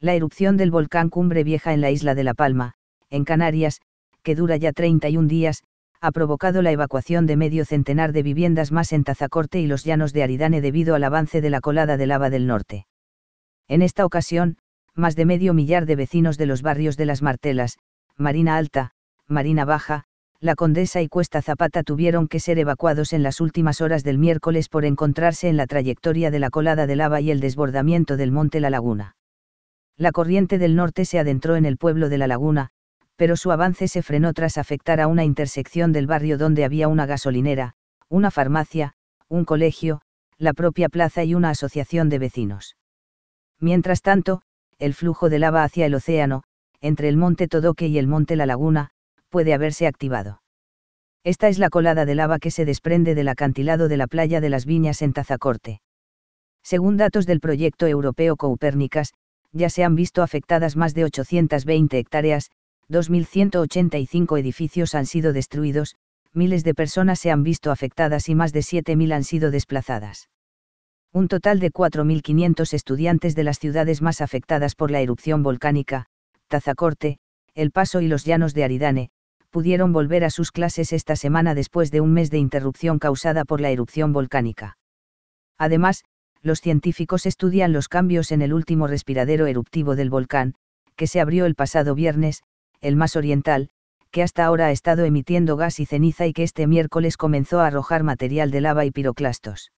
la erupción del volcán Cumbre Vieja en la isla de La Palma, en Canarias, que dura ya 31 días, ha provocado la evacuación de medio centenar de viviendas más en Tazacorte y los llanos de Aridane debido al avance de la colada de lava del norte. En esta ocasión, más de medio millar de vecinos de los barrios de Las Martelas, Marina Alta, Marina Baja, La Condesa y Cuesta Zapata tuvieron que ser evacuados en las últimas horas del miércoles por encontrarse en la trayectoria de la colada de lava y el desbordamiento del monte La Laguna la corriente del norte se adentró en el pueblo de la laguna, pero su avance se frenó tras afectar a una intersección del barrio donde había una gasolinera, una farmacia, un colegio, la propia plaza y una asociación de vecinos. Mientras tanto, el flujo de lava hacia el océano, entre el monte Todoque y el monte La Laguna, puede haberse activado. Esta es la colada de lava que se desprende del acantilado de la playa de las Viñas en Tazacorte. Según datos del proyecto europeo Copérnicas, ya se han visto afectadas más de 820 hectáreas, 2.185 edificios han sido destruidos, miles de personas se han visto afectadas y más de 7.000 han sido desplazadas. Un total de 4.500 estudiantes de las ciudades más afectadas por la erupción volcánica, Tazacorte, El Paso y los Llanos de Aridane, pudieron volver a sus clases esta semana después de un mes de interrupción causada por la erupción volcánica. Además, los científicos estudian los cambios en el último respiradero eruptivo del volcán, que se abrió el pasado viernes, el más oriental, que hasta ahora ha estado emitiendo gas y ceniza y que este miércoles comenzó a arrojar material de lava y piroclastos.